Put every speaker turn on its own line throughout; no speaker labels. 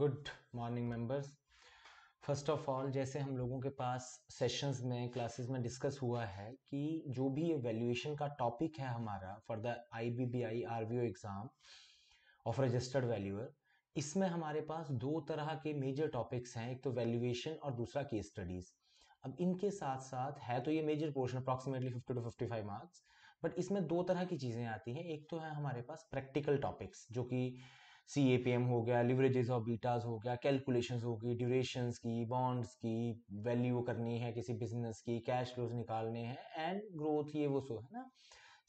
Good morning members first of all जैसे हम लोगों के पास सेशंस में क्लासेस में डिस्कस हुआ है कि जो भी ये वैल्यूएशन का टॉपिक है हमारा for the I B B I R V O exam of registered valuer इसमें हमारे पास दो तरह के मेजर टॉपिक्स हैं एक तो वैल्यूएशन और दूसरा केस स्टडीज़ अब इनके साथ साथ है तो ये major portion approximately fifty two fifty five marks but इसमें दो तरह की चीज़ें आती हैं एक तो है हमारे पास प्रैक्टिकल टॉपिक्स जो कि सी ए पी एम हो गया लिवरेजेस ऑफ बीटाज हो गया कैलकुलेशन हो गई ड्यूरेशन की बॉन्ड्स की वैल्यू करनी है किसी बिजनेस की कैश फ्लोज निकालने हैं एंड ग्रोथ ये वो सो है ना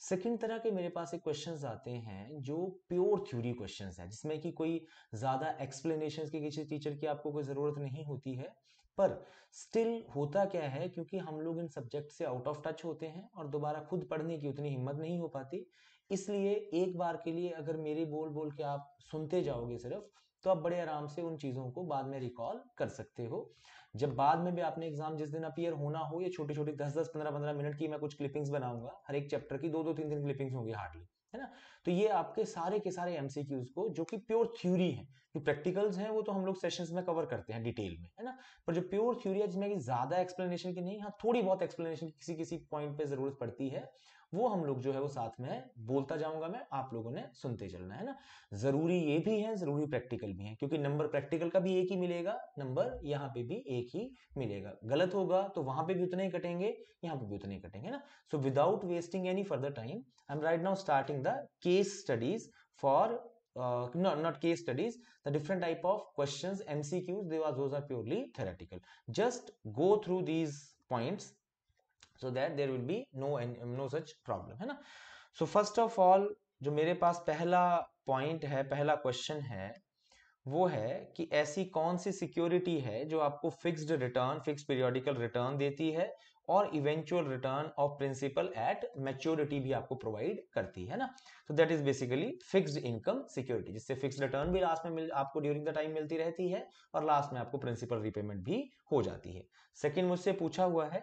सेकेंड तरह के मेरे पास एक क्वेश्चन आते हैं जो प्योर थ्योरी क्वेश्चन है जिसमें कि कोई ज़्यादा एक्सप्लेनेशन की किसी टीचर की आपको कोई ज़रूरत नहीं होती है पर स्टिल होता क्या है क्योंकि हम लोग इन सब्जेक्ट से आउट ऑफ टच होते हैं और दोबारा खुद पढ़ने की उतनी हिम्मत नहीं हो पाती इसलिए एक बार के लिए अगर मेरी बोल बोल के आप सुनते जाओगे सिर्फ तो आप बड़े आराम से उन चीज़ों को बाद में रिकॉल कर सकते हो जब बाद में भी आपने एग्जाम जिस दिन अपियर होना हो या छोटी छोटी दस दस पंद्रह पंद्रह मिनट की मैं कुछ क्लिपिंग्स बनाऊंगा हर एक चैप्टर की दो दो तीन तीन क्लिपिंग्स होंगी हार्डली है ना तो ये आपके सारे के सारे एमसीक्यूज को जो कि प्योर थ्योरी है जो प्रैक्टिकल्स हैं वो तो हम लोग सेशंस में कवर करते हैं डिटेल में है ना पर जो प्योर थ्योरी है जिसमें कि ज्यादा एक्सप्लेनेशन की नहीं हाँ थोड़ी बहुत एक्सप्लेनेशन किसी किसी पॉइंट पे जरूरत पड़ती है वो हम लोग जो है वो साथ में है बोलता जाऊंगा मैं आप लोगों ने सुनते चलना है ना जरूरी ये भी है जरूरी प्रैक्टिकल भी है क्योंकि नंबर प्रैक्टिकल का भी एक ही मिलेगा नंबर यहाँ पे भी एक ही मिलेगा गलत होगा तो वहां पे भी उतने ही कटेंगे यहाँ पे भी उतने ही कटेंगे ना so without wasting any further time I am right now starting the case studies for not case studies the different type of question MCQs they MCQs, they was, those are purely theoretical. Just go so that there will be no no such problem है ना so first of all जो मेरे पास पहला point है पहला question है वो है कि ऐसी कौन सी सिक्योरिटी है जो आपको fixed return fix periodical return देती है और eventual return of principal at maturity भी आपको प्रोवाइड करती है ना तो that is basically fixed income security जिससे फिक्स्ड रिटर्न भी लास्ट में मिल आपको ड्यूरिंग द टाइम मिलती रहती है और लास्ट में आपको प्रिंसिपल रिपेमेंट भी हो जाती है सेकेंड मुझसे पूछा हुआ है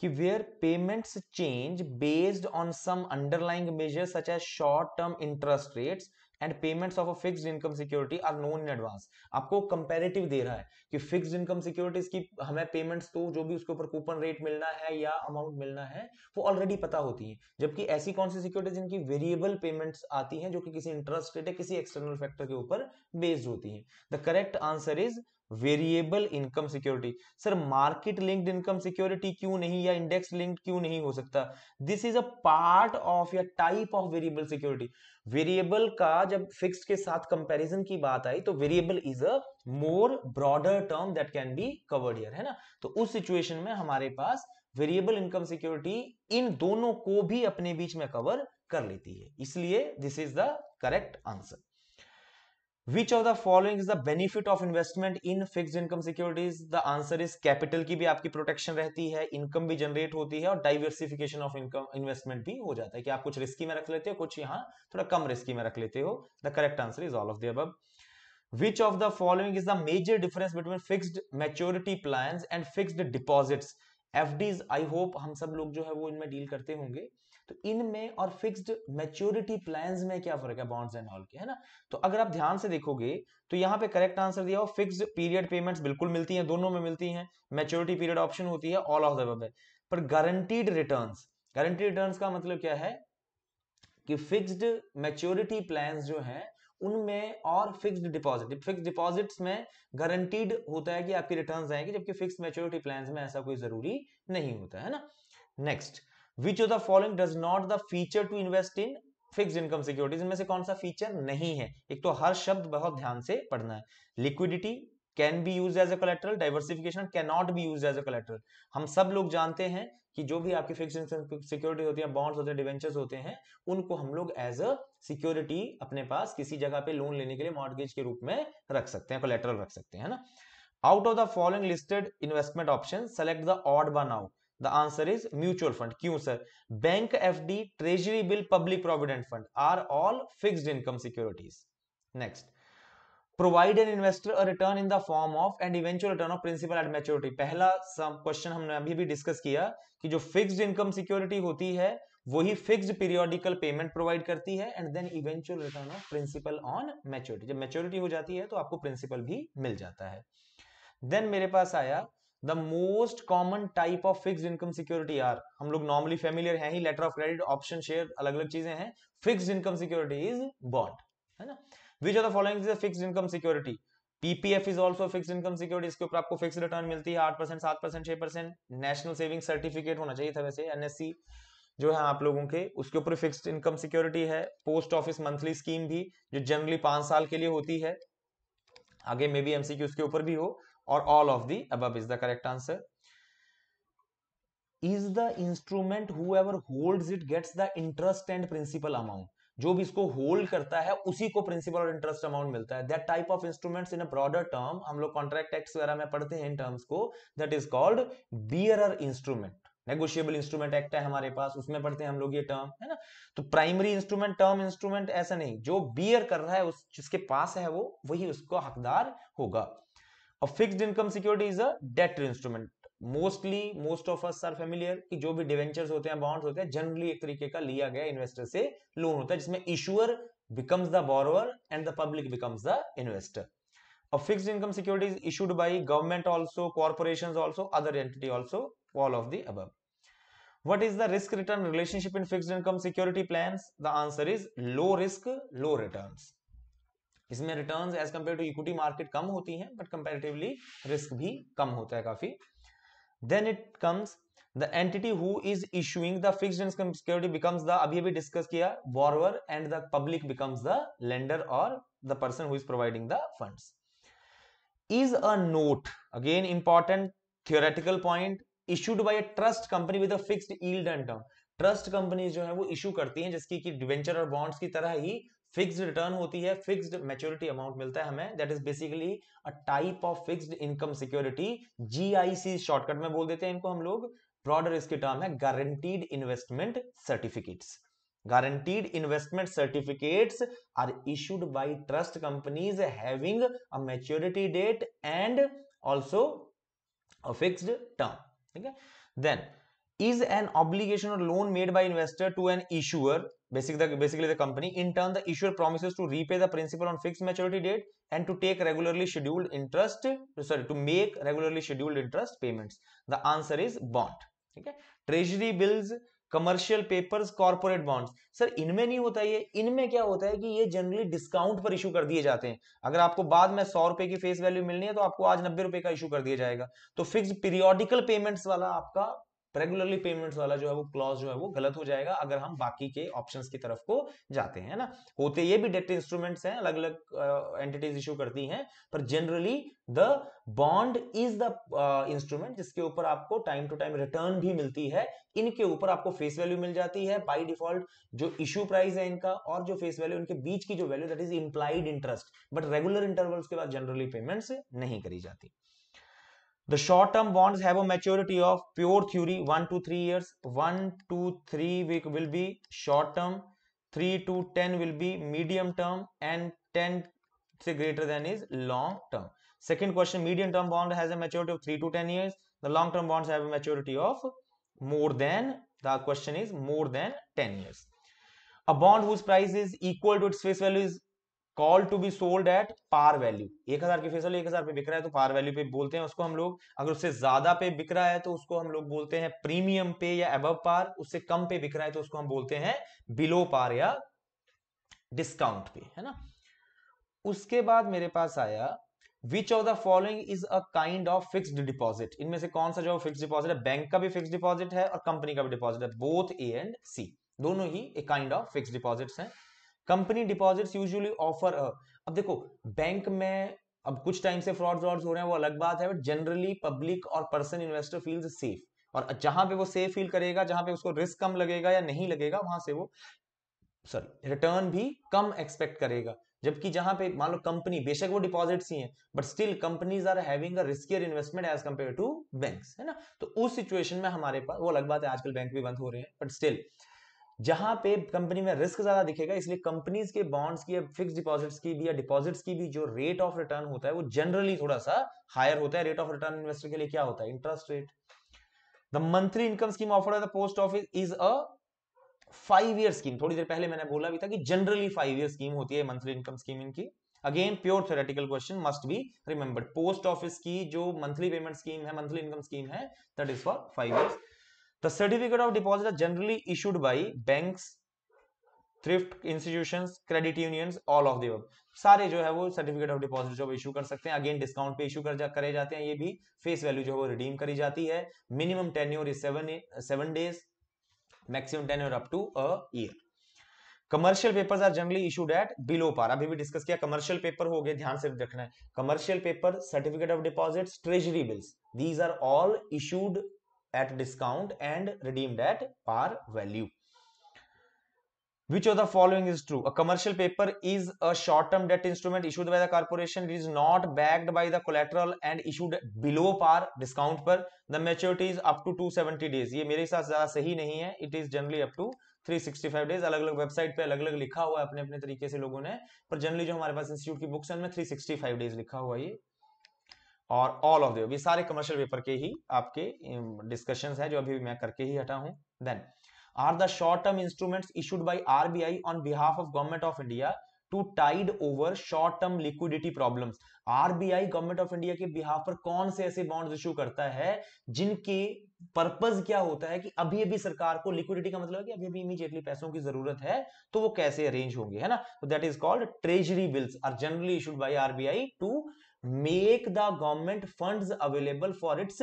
कि where payments change based on some underlying measure such as short term interest rates and payments of a fix income security are known in advance आपको कंपेरेटिव दे रहा है कि फिक्स इनकम सिक्योरिटीज की हमें पेमेंट्स तो जो भी उसके ऊपर कूपन रेट मिलना है या अमाउंट मिलना है वो ऑलरेडी पता होती है जबकि ऐसी कौन सी सिक्योरिटीज जिनकी वेरिएबल पेमेंट्स आती हैं जो कि किसी इंटरेस्ट रेट या किसी एक्सटर्नल फैक्टर के ऊपर बेस्ड होती है the correct answer is variable income security sir market linked income security क्यों नहीं या इंडेक्स लिंक्ड क्यों नहीं हो सकता this is a part of या type of variable security variable का जब फिक्स के साथ कंपैरिजन की बात आई तो variable is a more broader term that can be covered here है ना तो उस सिचुएशन में हमारे पास वेरिएबल इनकम सिक्योरिटी इन दोनों को भी अपने बीच में कवर कर लेती है इसलिए this is the correct answer which of the following is the benefit of investment in fix income securities the answer is capital की भी आपकी प्रोटेक्शन रहती है इनकम भी जनरेट होती है और डाइवर्सिफिकेशन ऑफ इनकम इन्वेस्टमेंट भी हो जाता है कि आप कुछ रिस्की में रख लेते हो कुछ यहाँ थोड़ा कम रिस्की में रख लेते हो the correct answer is all of the अब which of the following is the major difference between fix maturity plan and fixed deposit FDs I hope हम सब लोग जो है वो इनमें डील करते होंगे तो इनमें और फिक्स्ड मैच्योरिटी प्लान में क्या फर्क है बॉन्ड्स एंड ऑल के है ना तो अगर आप ध्यान से देखोगे तो यहाँ पे करेक्ट आंसर दिया हो फिक्स्ड पीरियड पेमेंट्स बिल्कुल मिलती हैं दोनों में मिलती हैं मैच्योरिटी पीरियड ऑप्शन होती है ऑल ऑफ द पर गारंटीड रिटर्न गारंटीड रिटर्न का मतलब क्या है कि फिक्स्ड मैच्योरिटी प्लान जो है उनमें और फिक्स्ड डिपॉजिट फिक्स डिपॉजिट्स में गारंटीड होता है कि आपकी रिटर्न्स आएंगे जबकि फिक्स मैच्योरिटी प्लान में ऐसा कोई जरूरी नहीं होता है ना next which of the following does not the feature to invest in fix income securities इनमें से कौन सा फीचर नहीं है एक तो हर शब्द बहुत ध्यान से पढ़ना है liquidity can be use as a collateral diversification can not be use as a collateral हम सब लोग जानते हैं कि जो भी आपकी फिक्स सिक्योरिटी होती है बॉन्ड्स होते हैं डिवेंचर्स होते हैं उनको हम लोग एज अ सिक्योरिटी अपने पास किसी जगह पे लोन लेने के लिए मॉर्गेज के रूप में रख सकते हैं कलेक्टर रख सकते हैं ना out of the following listed investment option select the odd one out the answer is mutual fund क्यों sir bank F D treasury bill public provident fund are all fixed income securities next provide an investor a return in the form of and eventual return of principal at maturity पहला सब question हमने अभी भी discuss किया कि जो fixed income security होती है वही फिक्स्ड पीरियोडिकल पेमेंट प्रोवाइड करती है and then eventual return of principal on maturity जब मैच्योरिटी हो जाती है तो आपको प्रिंसिपल भी मिल जाता है देन मेरे पास आया the most common type of fix income security are हम लोग नॉर्मली फेमिलियर हैं ही letter of credit option share अलग अलग चीजें हैं fix income security is bond है ना which are the following is fix income security PPF is also fix income security इसके ऊपर आपको फिक्स रिटर्न मिलती है आठ परसेंट सात परसेंट छह परसेंट नेशनल सेविंग सर्टिफिकेट होना चाहिए था वैसे एनएससी जो है आप लोगों के उसके ऊपर फिक्स इनकम सिक्योरिटी है पोस्ट ऑफिस मंथली स्कीम भी जो जनरली पांच साल के लिए होती है आगे मे बी एमसीक्यूज के ऊपर भी हो or all of the above is the correct answer is the instrument whoever holds it gets the interest and principal amount जो भी इसको होल्ड करता है उसी को प्रिंसिपल और इंटरेस्ट अमाउंट मिलता है that type of instruments in a broader term हम लोग कॉन्ट्रैक्ट एक्ट वगैरह में पढ़ते हैं इन टर्म्स को that is called bearer instrument negotiable instrument act है हमारे पास उसमें पढ़ते हैं हम लोग ये टर्म है ना तो प्राइमरी इंस्ट्रूमेंट टर्म इंस्ट्रूमेंट ऐसा नहीं जो बियर कर रहा है उस जिसके पास है वो वही उसको हकदार होगा fixed income security is a debt instrument mostly most of us are familiar कि जो भी डिवेंचर्स होते हैं बॉन्ड्स होते हैं जनरली एक तरीके का लिया गया इन्वेस्टर से लोन होता है जिसमें issuer becomes the borrower and the public becomes the investor fixed income security issued by government also corporation also other entity also all of the अब what is the risk return relationship in fix income security plan the answer is low risk low return इसमें return as compare to equity market कम होती है but comparatively risk भी कम होता है काफी then it comes the entity who is issuing the fixed income security becomes the अभी अभी डिस्कस किया borrower and the public becomes the lender और the person who is providing the funds is a note again important theoretical point issued by a trust company with a fixed yield and term trust company जो है वो issue करती है जिसकी कि debenture और bonds की तरह ही फिक्स्ड रिटर्न होती है फिक्स्ड मैच्योरिटी अमाउंट मिलता है हमें that is basically a type of fixed income security GIC shortcut में बोल देते हैं इनको हम लोग ब्रॉडर इसके टर्म है guaranteed investment certificates guaranteed investment certificates are issued by trust companies having a maturity date and also a fixed term ठीक है देन इज एन ऑब्लिगेशन और loan made by investor to an issuer Basically the, basically the company. In turn, the issuer promises to repay the principal on fixed maturity date and to take regularly scheduled interest, sorry, to make regularly scheduled interest payments. The answer is bond. ठीक है treasury bills commercial papers corporate bonds sir इनमें नहीं होता ये इनमें क्या होता है कि ये जनरली डिस्काउंट पर इशू कर दिए जाते हैं अगर आपको बाद में सौ रुपए की फेस वैल्यू मिलनी है तो आपको आज नब्बे रुपए का इशू कर दिया जाएगा तो फिक्स पीरियोडिकल पेमेंट्स वाला आपका रेगुलरली पेमेंट्स वाला जो है वो क्लॉज जो है वो गलत हो जाएगा अगर हम बाकी के ऑप्शंस की तरफ को जाते हैं ना होते ये भी डेट इंस्ट्रूमेंट्स हैं अलग अलग एंटिटीज इशू करती हैं पर generally the bond is the instrument जिसके ऊपर आपको टाइम टू टाइम रिटर्न भी मिलती है इनके ऊपर आपको फेस वैल्यू मिल जाती है बाई डिफॉल्ट जो इशू प्राइस है इनका और जो फेस वैल्यू इनके बीच की जो value that is implied interest but regular intervals के बाद जनरली पेमेंट्स नहीं करी जाती है. The short term bonds have a maturity of pure theory 1 to 3 years. 1 to 3 will be short term, 3 to 10 will be medium term, and 10 say greater than is long term. Second question medium term bond has a maturity of 3 to 10 years. The long term bonds have a maturity of more than, the question is more than 10 years. A bond whose price is equal to its face value is call to be sold at par value एक हजार की फसल एक हजार पे बिक रहा है तो पार वैल्यू पे बोलते हैं उसको हम लोग अगर उससे ज्यादा पे बिक रहा है तो उसको हम लोग बोलते हैं प्रीमियम पे या अब पार उससे कम पे बिक रहा है तो उसको हम बोलते हैं बिलो पार या डिस्काउंट पे है ना उसके बाद मेरे पास आया Which of the following is a kind of fixed deposit? इनमें से कौन सा जो फिक्स डिपॉजिट है बैंक का भी फिक्स डिपॉजिट है और कंपनी का भी डिपॉजिट है बोथ ए एंड सी दोनों ही a kind of fix deposit है कंपनी डिपॉजिट्स यूजुअली ऑफर अब देखो बैंक में अब कुछ टाइम से फ्रॉड फ्रॉड हो रहे हैं वो अलग बात है बट जनरली पब्लिक और पर्सन इन्वेस्टर फील्स सेफ और जहां पे वो सेफ फील करेगा जहां पे उसको रिस्क कम लगेगा या नहीं लगेगा वहां से वो सॉरी रिटर्न भी कम एक्सपेक्ट करेगा जबकि जहां पे मान लो कंपनी बेशक वो डिपॉजिट्स ही हैं but still companies are having a riskier investment as compare to banks है ना तो उस सिचुएशन में हमारे पास वो अलग बात है आजकल बैंक भी बंद हो रहे हैं बट स्टिल जहां पे कंपनी में रिस्क ज्यादा दिखेगा इसलिए कंपनीज के बॉन्ड्स की फिक्स डिपॉजिट्स की भी या डिपॉजिट्स की भी जो रेट ऑफ रिटर्न होता है वो जनरली थोड़ा सा हायर होता है रेट ऑफ रिटर्न इन्वेस्टर के लिए क्या होता है interest rate the monthly income scheme offer the post office is a five year scheme थोड़ी देर पहले मैंने बोला भी था कि जनरली फाइव ईयर स्कीम होती है मंथली इनकम स्कीम इनकी again pure theoretical question must be remembered post office की जो मंथली पेमेंट स्कीम है मंथली इनकम स्कीम है that is for five years the certificate of deposit are generally issued by banks thrift institution credit unions all of the सारे जो है वो certificate of deposit जो issue कर सकते हैं अगेन डिस्काउंट पे इशू कर जा, करे जाते हैं ये भी फेस वैल्यू जो है वो रिडीम करी जाती है minimum tenure is seven seven days maximum tenure up to a year commercial papers are generally issued at below par अभी भी डिस्कस किया कमर्शियल पेपर हो गए ध्यान से रखना है commercial paper certificate of deposit treasury bills these are all issued at discount and redeemed at par value. Which of the following is true? A commercial paper is a short-term debt instrument issued by the corporation. It is not backed by the collateral and issued below par discount पर. The maturity is up to 270 days. ये मेरे हिसाब से ज़्यादा सही नहीं है. It is generally up to 365 days अलग अलग वेबसाइट पे अलग अलग लिखा हुआ है अपने अपने तरीके से लोगों ने पर जनरली जो हमारे पास इंस्टीट्यूट की बुक्स हैं उनमें 365 डेज लिखा हुआ ये और ऑल ऑफ द सारे कमर्शियल पेपर के ही आपके डिस्कशन um, है जो अभी मैं करके ही हटा हूँ then are the short term instruments issued by R B I on behalf of government of India to tide over short term liquidity problem RBI government of India के बिहाफ पर कौन से ऐसे बॉन्ड इशू करता है जिनके purpose क्या होता है कि अभी अभी सरकार को लिक्विडिटी का मतलब है कि अभी अभी इमीजिएटली पैसों की जरूरत है तो वो कैसे अरेंज होंगे है ना that is called treasury bills are generally issued by RBI to make the government funds available for its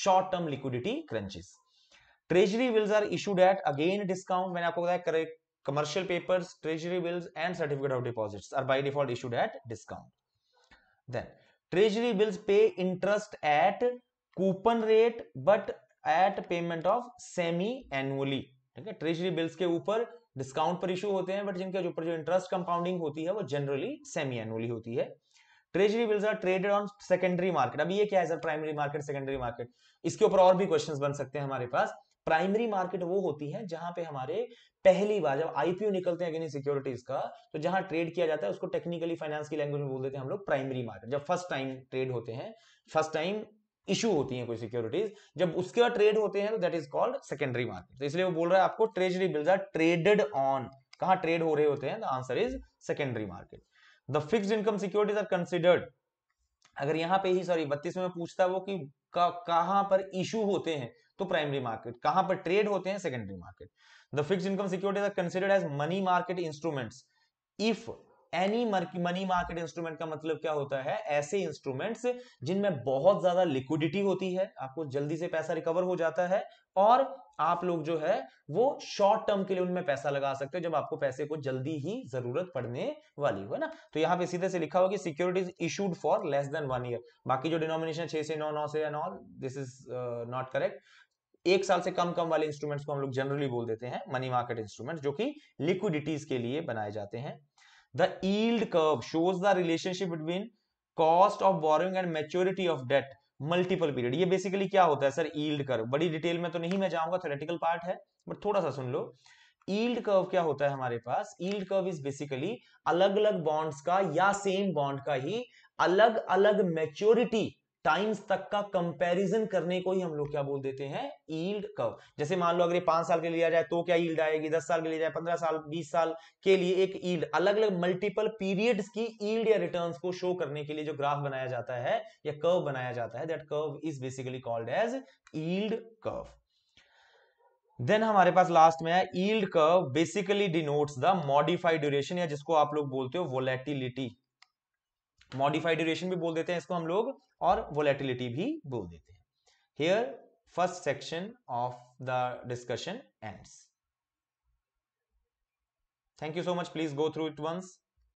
short term liquidity crunches treasury bills are issued at again discount maine aapko bataya correct commercial papers treasury bills and certificate of deposits are by default issued at discount then treasury bills pay interest at coupon rate but at payment of semi annually ठीक है treasury bills के ऊपर discount पर issue होते हैं but जिनके ऊपर जो इंटरेस्ट कंपाउंडिंग होती है वो जनरली सेमी एनुअली होती है treasury bills are traded on secondary market अब ये क्या है sir primary market secondary market इसके ऊपर और भी क्वेश्चंस बन सकते हैं हमारे पास प्राइमरी मार्केट वो होती है जहां पे हमारे पहली बार जब आईपीओ निकलते हैं अगेन सिक्योरिटीज का तो जहां ट्रेड किया जाता है उसको टेक्निकली फाइनेंस की लैंग्वेज में बोल देते हैं हम लोग प्राइमरी मार्केट जब फर्स्ट टाइम ट्रेड होते हैं फर्स्ट टाइम इशू होती है कोई सिक्योरिटीज जब उसके बाद ट्रेड होते हैं तो that is called secondary market तो इसलिए वो बोल रहा है आपको treasury bills are traded on कहा ट्रेड हो रहे होते हैं the answer is secondary market the fix income securities are considered अगर यहाँ पे ही सॉरी बत्तीस में पूछता वो कि कहां पर इशू होते हैं तो प्राइमरी मार्केट कहां पर ट्रेड होते हैं secondary market the fix income securities are considered as money market instruments if any money market instrument का मतलब क्या होता है ऐसे इंस्ट्रूमेंट्स जिनमें बहुत ज्यादा लिक्विडिटी होती है आपको जल्दी से पैसा रिकवर हो जाता है और आप लोग जो है वो शॉर्ट टर्म के लिए उनमें पैसा लगा सकते हैं जब आपको पैसे को जल्दी ही जरूरत पड़ने वाली हो ना तो यहाँ पे सीधे से लिखा होगा कि securities issued for less than one year बाकी जो डिनोमिनेशन छह से नौ नौ से and all this is not correct एक साल से कम कम वाले इंस्ट्रूमेंट्स को हम लोग जनरली बोल देते हैं मनी मार्केट इंस्ट्रूमेंट जो कि लिक्विडिटीज के लिए बनाए जाते हैं the yield curve shows the relationship between of of borrowing and maturity of multiple period ये बेसिकली क्या होता है सर ईल्ड कर्व बड़ी डिटेल में तो नहीं मैं जाऊंगा थोरेटिकल पार्ट है बट थोड़ा सा सुन लो ईल्ड कर्व क्या होता है हमारे पास ईल्ड कर्व इज बेसिकली अलग अलग बॉन्ड्स का या सेम बॉन्ड का ही अलग अलग मेच्योरिटी टाइम्स तक का कंपैरिजन करने को ही हम लोग क्या बोल देते हैं ईल्ड कव जैसे मान लो अगर पांच साल के लिए लिया जाए तो क्या ईल्ड आएगी दस साल के लिए जाए पंद्रह साल बीस साल के लिए एक ईल्ड अलग अलग मल्टीपल पीरियड्स की ईल्ड या रिटर्न्स को शो करने के लिए जो ग्राफ बनाया जाता है या कर्व बनाया जाता है that curve is basically called as yield curve then हमारे पास लास्ट में है yield curve basically denotes the modified duration या जिसको आप लोग बोलते हो वोलेटिलिटी मॉडिफाइड ड्यूरेशन भी बोल देते हैं इसको हम लोग और वोलेटिलिटी भी बोल देते हैं here first section of the discussion ends thank you so much please go through it once